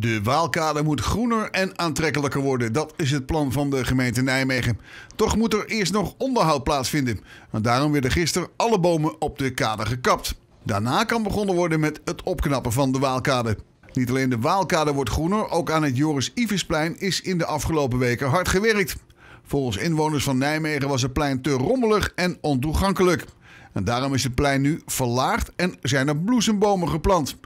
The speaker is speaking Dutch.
De Waalkade moet groener en aantrekkelijker worden. Dat is het plan van de gemeente Nijmegen. Toch moet er eerst nog onderhoud plaatsvinden. En daarom werden gisteren alle bomen op de kade gekapt. Daarna kan begonnen worden met het opknappen van de Waalkade. Niet alleen de Waalkade wordt groener, ook aan het Joris Ivisplein is in de afgelopen weken hard gewerkt. Volgens inwoners van Nijmegen was het plein te rommelig en ontoegankelijk. En daarom is het plein nu verlaagd en zijn er bloesembomen geplant.